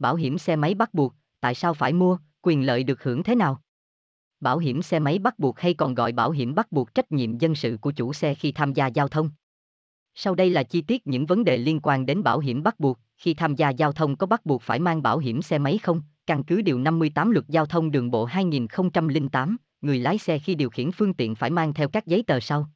bảo hiểm xe máy bắt buộc, tại sao phải mua, quyền lợi được hưởng thế nào? Bảo hiểm xe máy bắt buộc hay còn gọi bảo hiểm bắt buộc trách nhiệm dân sự của chủ xe khi tham gia giao thông. Sau đây là chi tiết những vấn đề liên quan đến bảo hiểm bắt buộc, khi tham gia giao thông có bắt buộc phải mang bảo hiểm xe máy không? Căn cứ điều 58 Luật Giao thông Đường bộ 2008, người lái xe khi điều khiển phương tiện phải mang theo các giấy tờ sau.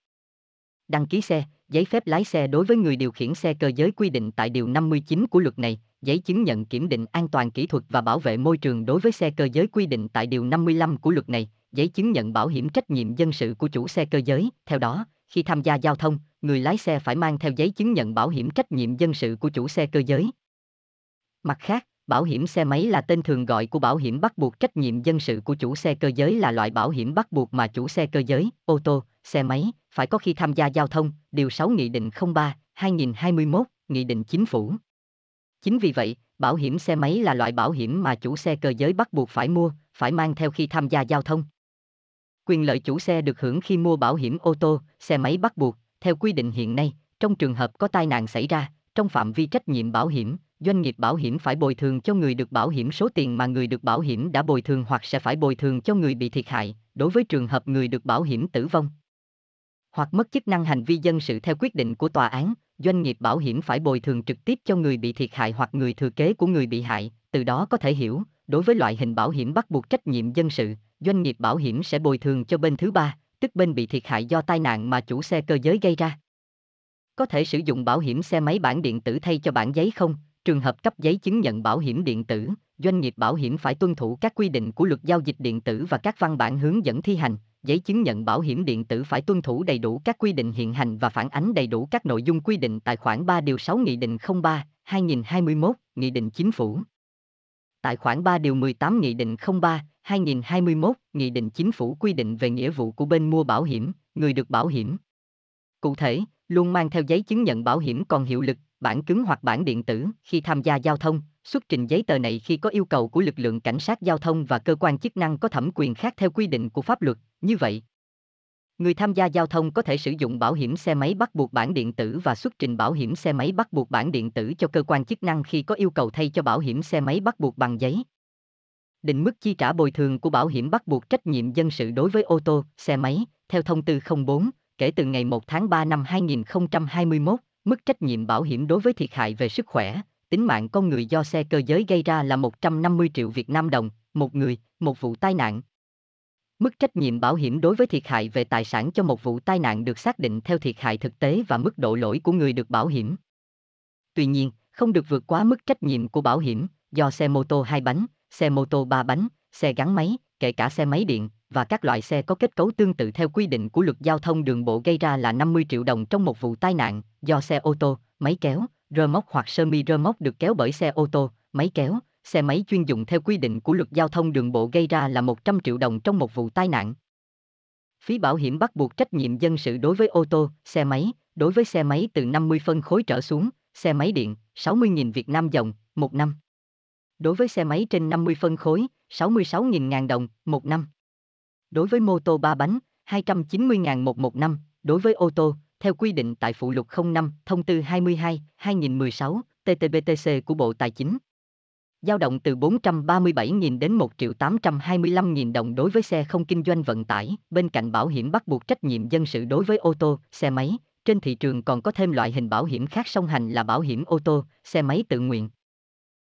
Đăng ký xe, giấy phép lái xe đối với người điều khiển xe cơ giới quy định tại Điều 59 của luật này, giấy chứng nhận kiểm định an toàn kỹ thuật và bảo vệ môi trường đối với xe cơ giới quy định tại Điều 55 của luật này, giấy chứng nhận bảo hiểm trách nhiệm dân sự của chủ xe cơ giới. Theo đó, khi tham gia giao thông, người lái xe phải mang theo giấy chứng nhận bảo hiểm trách nhiệm dân sự của chủ xe cơ giới. Mặt khác, bảo hiểm xe máy là tên thường gọi của bảo hiểm bắt buộc trách nhiệm dân sự của chủ xe cơ giới là loại bảo hiểm bắt buộc mà chủ xe cơ giới, ô tô, xe máy, phải có khi tham gia giao thông, điều 6 Nghị định 03, 2021, Nghị định Chính phủ. Chính vì vậy, bảo hiểm xe máy là loại bảo hiểm mà chủ xe cơ giới bắt buộc phải mua, phải mang theo khi tham gia giao thông. Quyền lợi chủ xe được hưởng khi mua bảo hiểm ô tô, xe máy bắt buộc, theo quy định hiện nay, trong trường hợp có tai nạn xảy ra, trong phạm vi trách nhiệm bảo hiểm, doanh nghiệp bảo hiểm phải bồi thường cho người được bảo hiểm số tiền mà người được bảo hiểm đã bồi thường hoặc sẽ phải bồi thường cho người bị thiệt hại, đối với trường hợp người được bảo hiểm tử vong, hoặc mất chức năng hành vi dân sự theo quyết định của tòa án, doanh nghiệp bảo hiểm phải bồi thường trực tiếp cho người bị thiệt hại hoặc người thừa kế của người bị hại, từ đó có thể hiểu, đối với loại hình bảo hiểm bắt buộc trách nhiệm dân sự, doanh nghiệp bảo hiểm sẽ bồi thường cho bên thứ ba, tức bên bị thiệt hại do tai nạn mà chủ xe cơ giới gây ra. Có thể sử dụng bảo hiểm xe máy bản điện tử thay cho bản giấy không? Trường hợp cấp giấy chứng nhận bảo hiểm điện tử, doanh nghiệp bảo hiểm phải tuân thủ các quy định của luật giao dịch điện tử và các văn bản hướng dẫn thi hành, giấy chứng nhận bảo hiểm điện tử phải tuân thủ đầy đủ các quy định hiện hành và phản ánh đầy đủ các nội dung quy định tại khoản 3 điều 6 Nghị định 03 2021 Nghị định Chính phủ. Tại khoản 3 điều 18 Nghị định 03 2021 Nghị định Chính phủ quy định về nghĩa vụ của bên mua bảo hiểm, người được bảo hiểm. Cụ thể, luôn mang theo giấy chứng nhận bảo hiểm còn hiệu lực, bản cứng hoặc bản điện tử khi tham gia giao thông, Xuất trình giấy tờ này khi có yêu cầu của lực lượng cảnh sát giao thông và cơ quan chức năng có thẩm quyền khác theo quy định của pháp luật, như vậy. Người tham gia giao thông có thể sử dụng bảo hiểm xe máy bắt buộc bản điện tử và xuất trình bảo hiểm xe máy bắt buộc bản điện tử cho cơ quan chức năng khi có yêu cầu thay cho bảo hiểm xe máy bắt buộc bằng giấy. Định mức chi trả bồi thường của bảo hiểm bắt buộc trách nhiệm dân sự đối với ô tô, xe máy, theo thông tư 04, kể từ ngày 1 tháng 3 năm 2021, mức trách nhiệm bảo hiểm đối với thiệt hại về sức khỏe, tính mạng con người do xe cơ giới gây ra là 150 triệu Việt Nam đồng, một người, một vụ tai nạn. Mức trách nhiệm bảo hiểm đối với thiệt hại về tài sản cho một vụ tai nạn được xác định theo thiệt hại thực tế và mức độ lỗi của người được bảo hiểm. Tuy nhiên, không được vượt quá mức trách nhiệm của bảo hiểm do xe mô tô hai bánh, xe mô tô ba bánh, xe gắn máy, kể cả xe máy điện, và các loại xe có kết cấu tương tự theo quy định của luật giao thông đường bộ gây ra là 50 triệu đồng trong một vụ tai nạn do xe ô tô, máy kéo, rơ móc hoặc sơ mi rơ móc được kéo bởi xe ô tô, máy kéo, xe máy chuyên dụng theo quy định của luật giao thông đường bộ gây ra là 100 triệu đồng trong một vụ tai nạn. Phí bảo hiểm bắt buộc trách nhiệm dân sự đối với ô tô, xe máy, đối với xe máy từ 50 phân khối trở xuống, xe máy điện, 60.000 Việt Nam đồng một năm. Đối với xe máy trên 50 phân khối, 66.000 ngàn đồng, một năm. Đối với mô tô 3 bánh, 290.115, đối với ô tô, theo quy định tại phụ lục 05, thông tư 22, 2016, TTBTC của Bộ Tài chính. Giao động từ 437.000 đến 1.825.000 đồng đối với xe không kinh doanh vận tải, bên cạnh bảo hiểm bắt buộc trách nhiệm dân sự đối với ô tô, xe máy, trên thị trường còn có thêm loại hình bảo hiểm khác song hành là bảo hiểm ô tô, xe máy tự nguyện.